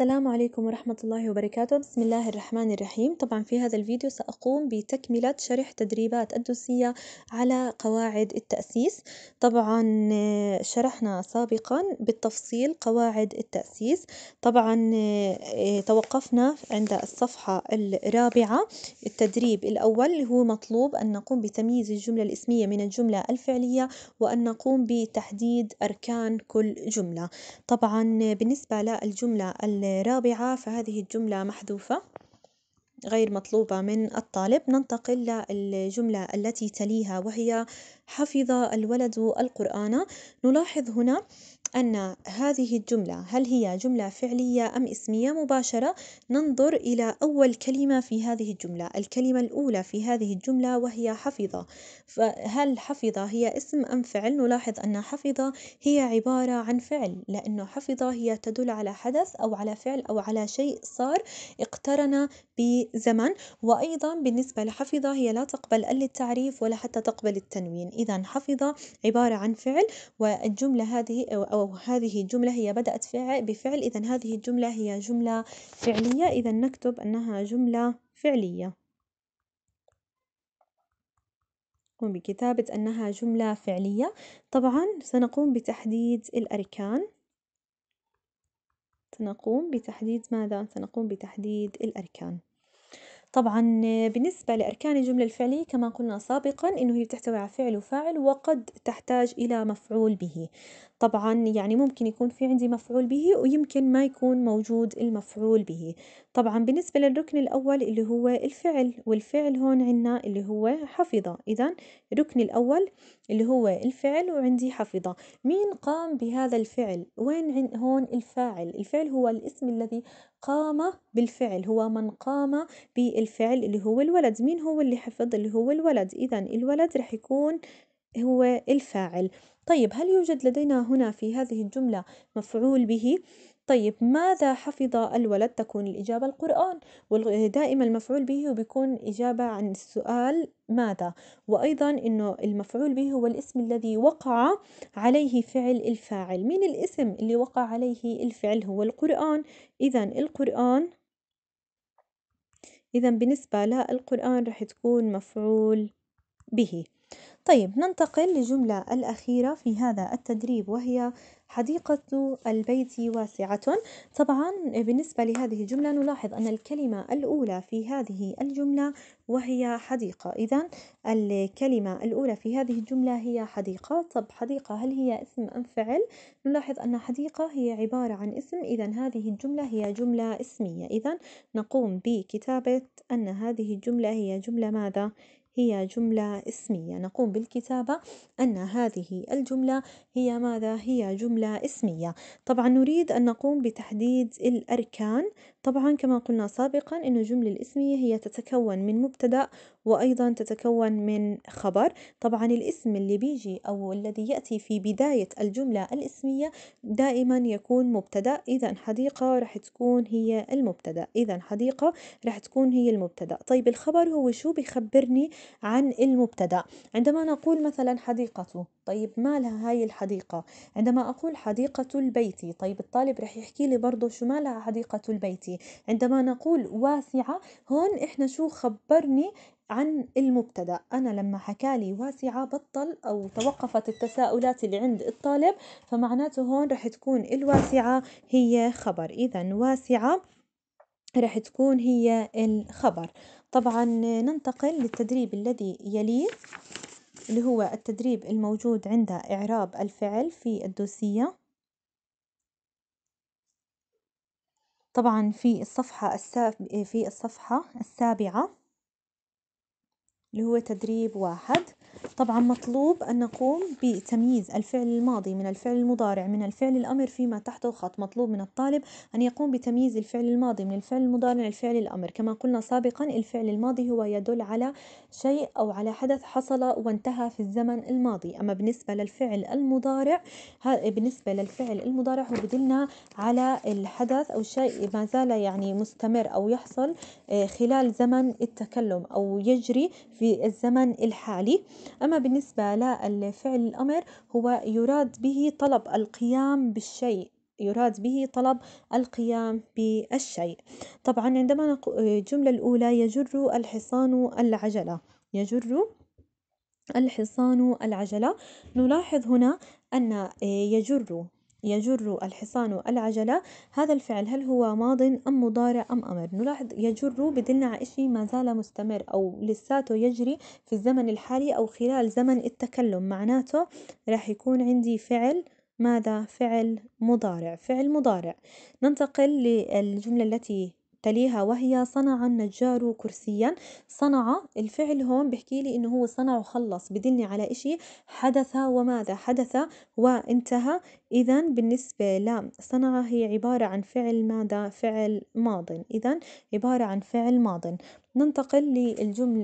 السلام عليكم ورحمة الله وبركاته بسم الله الرحمن الرحيم طبعا في هذا الفيديو سأقوم بتكملة شرح تدريبات الدوسية على قواعد التأسيس طبعا آه، شرحنا سابقا بالتفصيل قواعد التأسيس طبعا آه، آه، توقفنا عند الصفحة الرابعة التدريب الأول هو مطلوب أن نقوم بتمييز الجملة الاسمية من الجملة الفعلية وأن نقوم بتحديد أركان كل جملة طبعا بالنسبة للجملة رابعة فهذه الجملة محذوفة غير مطلوبة من الطالب ننتقل للجملة التي تليها وهي حفظ الولد القرآن نلاحظ هنا أن هذه الجملة هل هي جملة فعلية أم اسمية مباشرة ننظر إلى أول كلمة في هذه الجملة الكلمة الأولى في هذه الجملة وهي حفظة فهل حفظة هي اسم أم فعل نلاحظ أن حفظة هي عبارة عن فعل لأنه حفظة هي تدل على حدث أو على فعل أو على شيء صار اقترن بزمن وأيضا بالنسبة لحفظة هي لا تقبل أل التعريف ولا حتى تقبل التنوين إذا حفظة عبارة عن فعل والجملة هذه أو أو هذه الجملة هي بدأت بفعل إذا هذه الجملة هي جملة فعلية إذا نكتب أنها جملة فعلية نقوم بكتابة أنها جملة فعلية طبعا سنقوم بتحديد الأركان سنقوم بتحديد ماذا؟ سنقوم بتحديد الأركان طبعا بالنسبة لأركان الجملة الفعلية كما قلنا سابقا أنه هي تحتوي على فعل وفاعل وقد تحتاج إلى مفعول به طبعا يعني ممكن يكون في عندي مفعول به ويمكن ما يكون موجود المفعول به طبعا بالنسبة للركن الأول اللي هو الفعل والفعل هون عنا اللي هو حفظة إذا الركن الأول اللي هو الفعل وعندي حفظة مين قام بهذا الفعل وين هون الفاعل الفعل هو الاسم الذي قام بالفعل هو من قام بالفعل اللي هو الولد مين هو اللي حفظ اللي هو الولد إذا الولد رح يكون هو الفاعل طيب هل يوجد لدينا هنا في هذه الجملة مفعول به؟ طيب ماذا حفظ الولد تكون الإجابة القرآن ودائما المفعول به بيكون إجابة عن السؤال ماذا وأيضا أنه المفعول به هو الاسم الذي وقع عليه فعل الفاعل من الاسم اللي وقع عليه الفعل هو القرآن إذا القرآن إذا بالنسبة للقرآن رح تكون مفعول به طيب ننتقل للجملة الأخيرة في هذا التدريب وهي حديقة البيت واسعة طبعا بالنسبة لهذه الجملة نلاحظ أن الكلمة الأولى في هذه الجملة وهي حديقة إذا الكلمة الأولى في هذه الجملة هي حديقة طب حديقة هل هي اسم أم فعل؟ نلاحظ أن حديقة هي عبارة عن اسم إذا هذه الجملة هي جملة اسمية إذا نقوم بكتابة أن هذه الجملة هي جملة ماذا؟ هي جملة اسمية نقوم بالكتابة أن هذه الجملة هي ماذا؟ هي جملة اسمية طبعا نريد أن نقوم بتحديد الأركان طبعا كما قلنا سابقا أن الجملة الاسمية هي تتكون من مبتدأ وأيضا تتكون من خبر طبعا الاسم اللي بيجي أو الذي يأتي في بداية الجملة الاسمية دائما يكون مبتدأ إذا حديقة راح تكون هي المبتدأ إذا حديقة راح تكون هي المبتدأ طيب الخبر هو شو بيخبرني عن المبتدأ عندما نقول مثلا حديقة طيب مالها هاي الحديقة عندما أقول حديقة البيت طيب الطالب راح يحكي لي برضه شو مالها حديقة البيت حياتي عندما نقول واسعة هون إحنا شو خبرني عن المبتدا انا لما حكالي واسعه بطل او توقفت التساؤلات اللي عند الطالب فمعناته هون رح تكون الواسعه هي خبر اذا واسعه رح تكون هي الخبر طبعا ننتقل للتدريب الذي يليه اللي هو التدريب الموجود عند إعراب الفعل في الدوسية طبعًا في الصفحة الساب- في الصفحة السابعة اللي هو تدريب واحد. طبعا مطلوب أن نقوم بتمييز الفعل الماضي من الفعل المضارع من الفعل الأمر فيما تحته خط مطلوب من الطالب أن يقوم بتمييز الفعل الماضي من الفعل المضارع الفعل الأمر كما قلنا سابقا الفعل الماضي هو يدل على شيء أو على حدث حصل وانتهى في الزمن الماضي أما بالنسبة للفعل المضارع بالنسبة للفعل المضارع هو بدلنا على الحدث أو شيء ما زال يعني مستمر أو يحصل آه، خلال زمن التكلم أو يجري في الزمن الحالي أما بالنسبة للفعل الأمر هو يراد به طلب القيام بالشيء يراد به طلب القيام بالشيء طبعا عندما نقول الجملة الأولى يجر الحصان العجلة يجر الحصان العجلة نلاحظ هنا أن آه، يجر يجر الحصان العجلة هذا الفعل هل هو ماض أم مضارع أم أمر نلاحظ يجر بدلنا على إشي ما زال مستمر أو لساته يجري في الزمن الحالي أو خلال زمن التكلم معناته راح يكون عندي فعل ماذا فعل مضارع فعل مضارع ننتقل للجملة التي تليها وهي صنع النجار كرسيا صنع الفعل هون بحكي لي انه هو صنع وخلص بدلني على اشي حدث وماذا حدث وانتهى اذا بالنسبة صنع هي عبارة عن فعل ماذا فعل ماض اذا عبارة عن فعل ماض ننتقل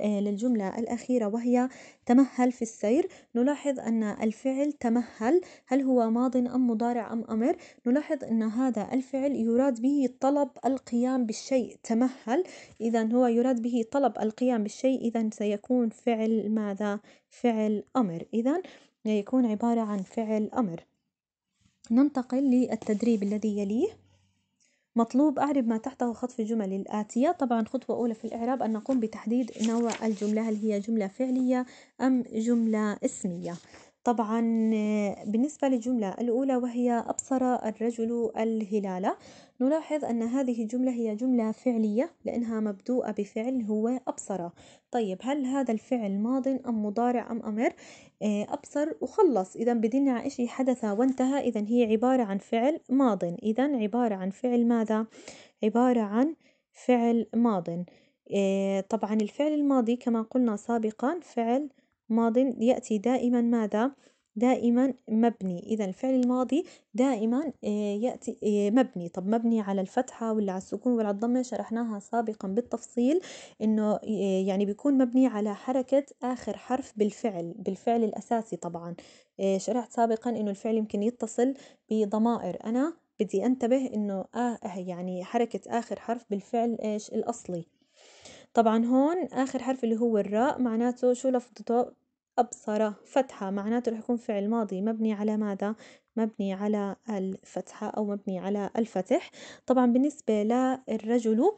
للجملة الأخيرة وهي تمهل في السير نلاحظ أن الفعل تمهل هل هو ماض أم مضارع أم أمر نلاحظ أن هذا الفعل يراد به طلب القيام بالشيء تمهل إذا هو يراد به طلب القيام بالشيء إذا سيكون فعل ماذا فعل أمر إذا يكون عبارة عن فعل أمر ننتقل للتدريب الذي يليه مطلوب أعرب ما تحته خطف الجمل الآتية طبعا خطوة أولى في الإعراب أن نقوم بتحديد نوع الجملة هل هي جملة فعلية أم جملة اسمية طبعا بالنسبة للجملة الأولى وهي أبصر الرجل الهلال نلاحظ أن هذه الجملة هي جملة فعلية لأنها مبدوءة بفعل هو أبصر طيب هل هذا الفعل ماض أم مضارع أم أمر آه، أبصر وخلص إذا بدلنا على حدث وانتهى إذا هي عبارة عن فعل ماض إذا عبارة عن فعل ماذا عبارة عن فعل ماض آه، طبعا الفعل الماضي كما قلنا سابقا فعل ماض يأتي دائما ماذا؟ دائما مبني إذا الفعل الماضي دائما آه، يأتي آه، مبني طب مبني على الفتحة ولا على السكون ولا على الضمة شرحناها سابقا بالتفصيل إنه آه، يعني بيكون مبني على حركة آخر حرف بالفعل بالفعل الأساسي طبعا شرحت سابقا إنه الفعل يمكن يتصل بضمائر أنا بدي أنتبه إنه آه يعني حركة آخر حرف بالفعل إيش الأصلي طبعا هون آخر حرف اللي هو الراء معناته شو لفظته أبصر فتحة معناته رح يكون فعل ماضي مبني على ماذا؟ مبني على الفتحة أو مبني على الفتح طبعا بالنسبة للرجل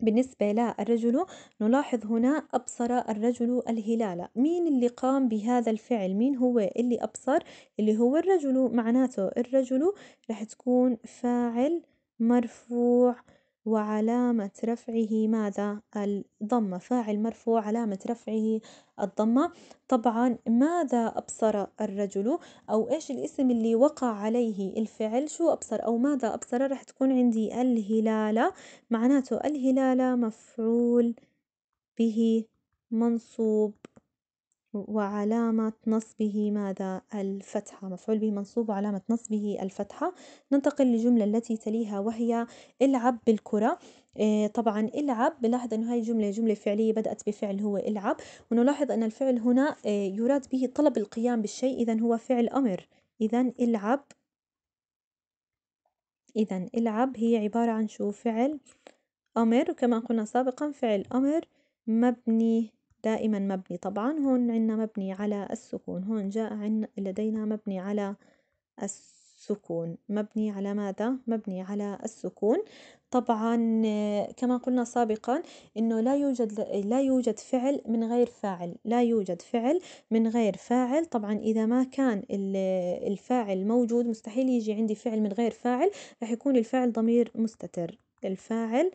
بالنسبة للرجل نلاحظ هنا أبصر الرجل الهلال مين اللي قام بهذا الفعل مين هو اللي أبصر اللي هو الرجل معناته الرجل رح تكون فاعل مرفوع وعلامة رفعه ماذا؟ الضمة فاعل مرفوع علامة رفعه الضمة طبعا ماذا أبصر الرجل أو إيش الاسم اللي وقع عليه الفعل شو أبصر أو ماذا أبصر راح تكون عندي الهلالة معناته الهلالة مفعول به منصوب وعلامة نصبه ماذا؟ الفتحة مفعول به منصوب وعلامة نصبه الفتحة ننتقل للجملة التي تليها وهي العب بالكرة آه، طبعا العب بلاحظ أن هذه الجملة جملة فعلية بدأت بفعل هو العب ونلاحظ أن الفعل هنا آه، يراد به طلب القيام بالشيء إذا هو فعل أمر إذا العب إذا العب هي عبارة عن شو فعل أمر وكما قلنا سابقا فعل أمر مبني دائما مبني طبعا هون عندنا مبني على السكون هون جاء عنا لدينا مبني على السكون مبني على ماذا؟ مبني على السكون طبعا كما قلنا سابقا انه لا يوجد لا يوجد فعل من غير فاعل لا يوجد فعل من غير فاعل طبعا اذا ما كان الفاعل موجود مستحيل يجي عندي فعل من غير فاعل راح يكون الفاعل ضمير مستتر الفاعل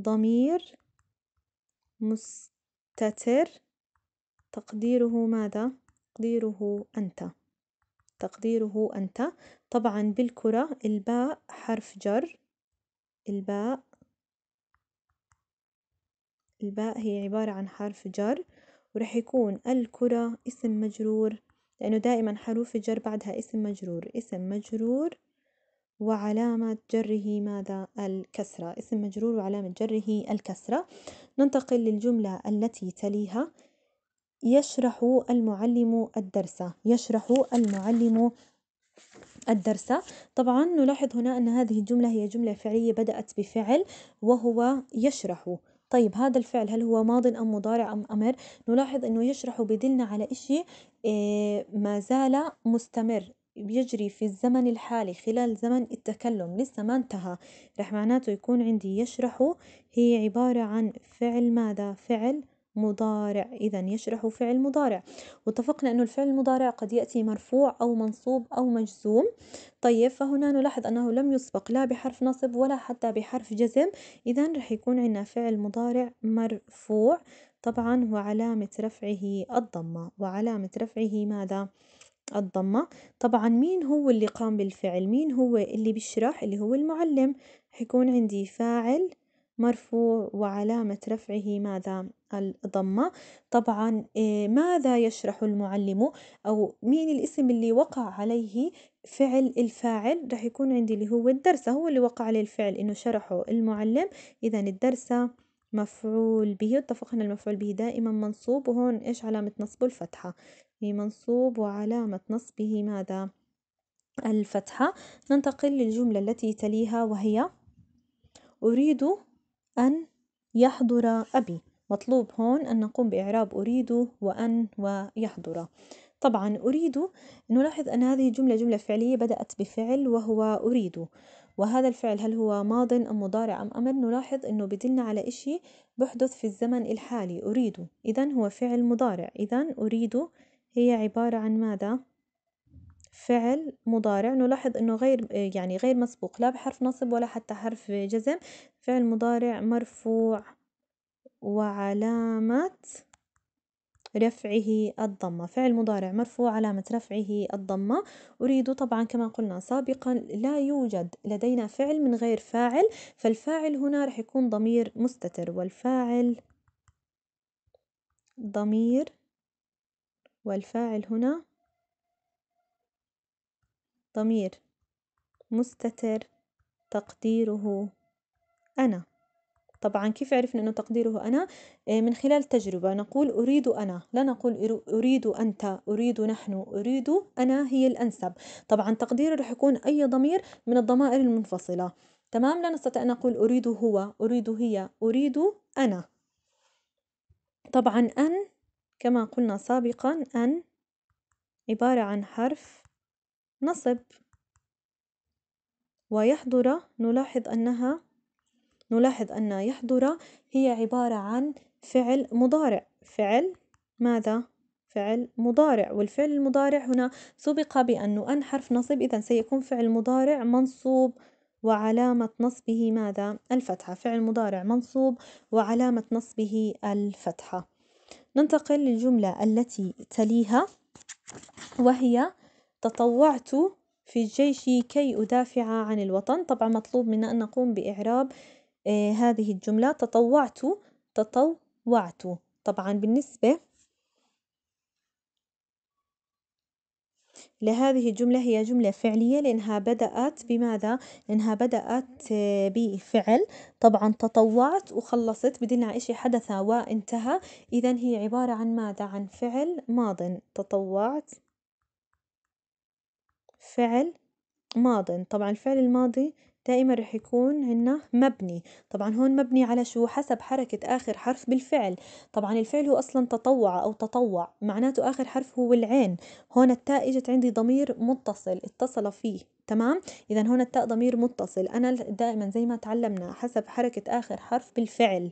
ضمير مستتر تستتر تقديره ماذا؟ تقديره أنت تقديره أنت طبعا بالكرة الباء حرف جر الباء الباء هي عبارة عن حرف جر ورح يكون الكرة اسم مجرور لأنه دائما حروف الجر بعدها اسم مجرور اسم مجرور وعلامة جره ماذا؟ الكسرة اسم مجرور وعلامة جره الكسرة ننتقل للجملة التي تليها يشرح المعلم الدرس يشرح المعلم الدرس طبعا نلاحظ هنا أن هذه الجملة هي جملة فعلية بدأت بفعل وهو يشرح طيب هذا الفعل هل هو ماض أم مضارع أم أمر نلاحظ أنه يشرح بدلنا على إشي إيه، ما زال مستمر بيجري في الزمن الحالي خلال زمن التكلم لسه ما انتهى رح معناته يكون عندي يشرح هي عبارة عن فعل ماذا فعل مضارع إذا يشرح فعل مضارع واتفقنا أنه الفعل المضارع قد يأتي مرفوع أو منصوب أو مجزوم طيب فهنا نلاحظ أنه لم يسبق لا بحرف نصب ولا حتى بحرف جزم إذا رح يكون عندنا فعل مضارع مرفوع طبعا وعلامة رفعه الضمة وعلامة رفعه ماذا؟ الضمة طبعا مين هو اللي قام بالفعل مين هو اللي بيشرح اللي هو المعلم حيكون عندي فاعل مرفوع وعلامة رفعه ماذا الضمة طبعا إيه، ماذا يشرح المعلم أو مين الاسم اللي وقع عليه فعل الفاعل رح يكون عندي اللي هو الدرس هو اللي وقع عليه الفعل إنه شرحه المعلم إذا الدرس مفعول به اتفقنا المفعول به دائما منصوب وهون إيش علامة نصبه الفتحة منصوب وعلامة نصبه ماذا الفتحة ننتقل للجملة التي تليها وهي أريد أن يحضر أبي مطلوب هون أن نقوم بإعراب أريد وأن ويحضر طبعا أريد نلاحظ أن هذه الجملة جملة فعلية بدأت بفعل وهو أريد وهذا الفعل هل هو ماض أم مضارع أم أمر نلاحظ أنه بدلنا على إشي بحدث في الزمن الحالي أريد إذا هو فعل مضارع إذا أريد هي عبارة عن ماذا؟ فعل مضارع نلاحظ أنه غير يعني غير مسبوق لا بحرف نصب ولا حتى حرف جزم فعل مضارع مرفوع وعلامة رفعه الضمة فعل مضارع مرفوع علامة رفعه الضمة أريد طبعا كما قلنا سابقا لا يوجد لدينا فعل من غير فاعل فالفاعل هنا رح يكون ضمير مستتر والفاعل ضمير والفاعل هنا ضمير مستتر تقديره أنا طبعا كيف عرفنا أنه تقديره أنا آه، من خلال تجربة نقول أريد أنا لا نقول أريد أنت أريد نحن أريد أنا هي الأنسب طبعا تقديره رح يكون أي ضمير من الضمائر المنفصلة تمام لا نستطيع أن نقول أريد هو أريد هي أريد أنا طبعا أن كما قلنا سابقا أن عبارة عن حرف نصب ويحضر نلاحظ أنها نلاحظ أن يحضر هي عبارة عن فعل مضارع فعل ماذا؟ فعل مضارع والفعل المضارع هنا سبق بأن أن حرف نصب إذا سيكون فعل مضارع منصوب وعلامة نصبه ماذا؟ الفتحة فعل مضارع منصوب وعلامة نصبه الفتحة ننتقل للجملة التي تليها وهي تطوعت في الجيش كي أدافع عن الوطن طبعا مطلوب منا أن نقوم بإعراب آه، هذه الجملة تطوعت تطوعت طبعا بالنسبة لهذه الجملة هي جملة فعلية لأنها بدأت بماذا؟ لأنها بدأت آه، بفعل طبعا تطوعت وخلصت بدلنا إشي حدث وانتهى إذا هي عبارة عن ماذا؟ عن فعل ماض تطوعت فعل ماض طبعا الفعل الماضي دائما رح يكون عنا مبني طبعا هون مبني على شو حسب حركة آخر حرف بالفعل طبعا الفعل هو أصلا تطوع أو تطوع معناته آخر حرف هو العين هون التاء اجت عندي ضمير متصل اتصل فيه تمام اذا هون التاء ضمير متصل انا دائما زي ما تعلمنا حسب حركه اخر حرف بالفعل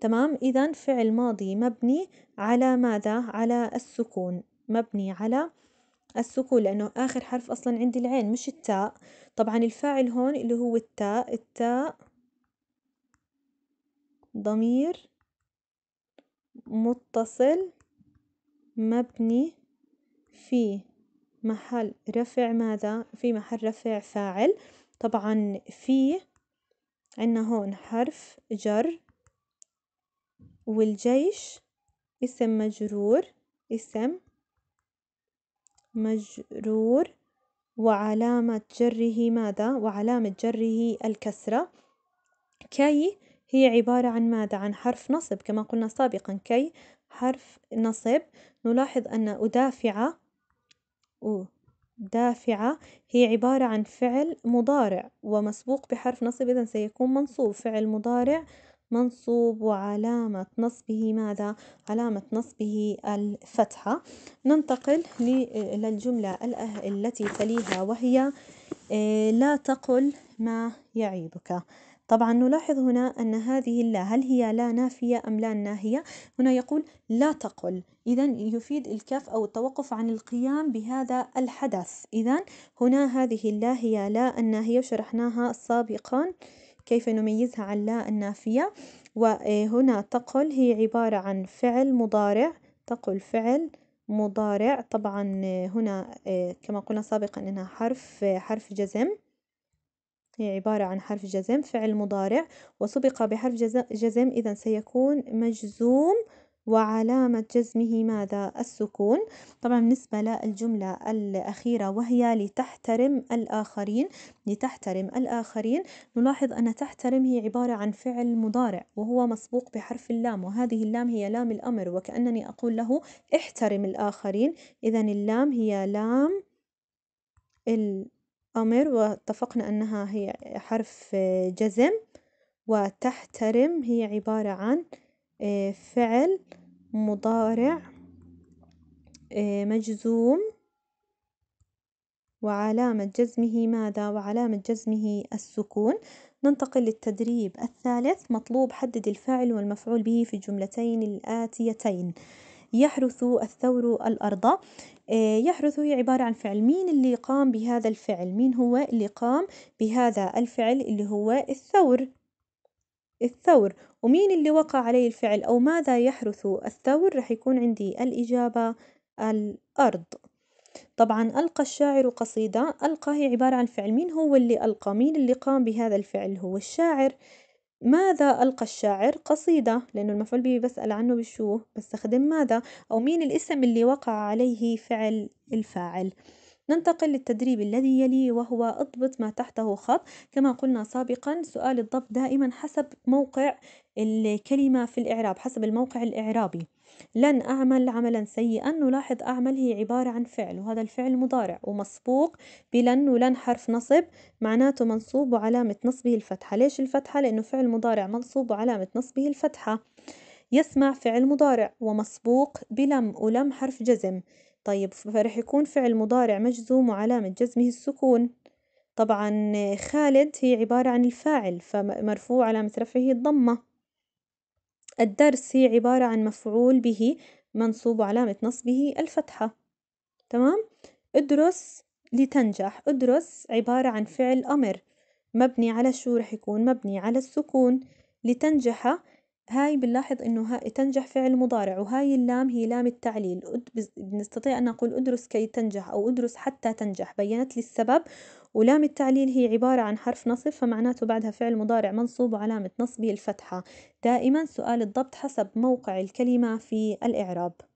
تمام اذا فعل ماضي مبني على ماذا على السكون مبني على السكون لأنه آخر حرف أصلا عندي العين مش التاء طبعا الفاعل هون اللي هو التاء التاء ضمير متصل مبني في محل رفع ماذا في محل رفع فاعل طبعا في عنا هون حرف جر والجيش اسم مجرور اسم مجرور وعلامة جره ماذا؟ وعلامة جره الكسرة كي هي عبارة عن ماذا؟ عن حرف نصب كما قلنا سابقا كي حرف نصب نلاحظ أن أدافع دافعة هي عبارة عن فعل مضارع ومسبوق بحرف نصب إذا سيكون منصوب فعل مضارع منصوب وعلامة نصبه ماذا؟ علامة نصبه الفتحة ننتقل للجملة التي تليها وهي آه، لا تقل ما يعيبك طبعا نلاحظ هنا أن هذه اللا هل هي لا نافية أم لا ناهية هنا يقول لا تقل إذا يفيد الكف أو التوقف عن القيام بهذا الحدث إذا هنا هذه اللا هي لا الناهية وشرحناها سابقا كيف نميزها عن لا النافية وهنا آه، تقل هي عبارة عن فعل مضارع تقل فعل مضارع طبعا آه، هنا آه، كما قلنا سابقا انها حرف حرف جزم هي عبارة عن حرف جزم فعل مضارع وسبق بحرف جزم إذا سيكون مجزوم وعلامة جزمه ماذا؟ السكون طبعا بالنسبة للجملة الأخيرة وهي لتحترم الآخرين لتحترم الآخرين نلاحظ أن تحترم هي عبارة عن فعل مضارع وهو مسبوق بحرف اللام وهذه اللام هي لام الأمر وكأنني أقول له احترم الآخرين إذا اللام هي لام الأمر واتفقنا أنها هي حرف جزم وتحترم هي عبارة عن آه، فعل مضارع آه، مجزوم وعلامة جزمه ماذا؟ وعلامة جزمه السكون ننتقل للتدريب الثالث مطلوب حدد الفاعل والمفعول به في الجملتين الآتيتين يحرث الثور الأرض آه، يحرث هي عبارة عن فعل مين اللي قام بهذا الفعل مين هو اللي قام بهذا الفعل اللي هو الثور الثور ومين اللي وقع عليه الفعل أو ماذا يحرث الثور رح يكون عندي الإجابة الأرض طبعا ألقى الشاعر قصيدة ألقى هي عبارة عن فعل مين هو اللي ألقى مين اللي قام بهذا الفعل هو الشاعر ماذا ألقى الشاعر قصيدة لأنه المفعول به بسأل عنه بشو بستخدم ماذا أو مين الاسم اللي وقع عليه فعل الفاعل ننتقل للتدريب الذي يلي وهو اضبط ما تحته خط كما قلنا سابقا سؤال الضبط دائما حسب موقع الكلمة في الإعراب حسب الموقع الإعرابي لن أعمل عملا سيئا نلاحظ أعمل هي عبارة عن فعل وهذا الفعل مضارع ومسبوق بلن ولن حرف نصب معناته منصوب وعلامة نصبه الفتحة ليش الفتحة؟ لأنه فعل مضارع منصوب وعلامة نصبه الفتحة يسمع فعل مضارع ومسبوق بلم ولم حرف جزم طيب فرح يكون فعل مضارع مجزوم وعلامة جزمه السكون طبعا خالد هي عبارة عن الفاعل فمرفوع علامة رفعه الضمة الدرس هي عبارة عن مفعول به منصوب وعلامة نصبه الفتحة تمام ادرس لتنجح ادرس عبارة عن فعل أمر مبني على شو رح يكون مبني على السكون لتنجح هاي بنلاحظ إنه تنجح فعل مضارع وهاي اللام هي لام التعليل بنستطيع أن نقول أدرس كي تنجح أو أدرس حتى تنجح بينت لي السبب ولام التعليل هي عبارة عن حرف نصب فمعناته بعدها فعل مضارع منصوب وعلامة نصبه الفتحة دائما سؤال الضبط حسب موقع الكلمة في الإعراب.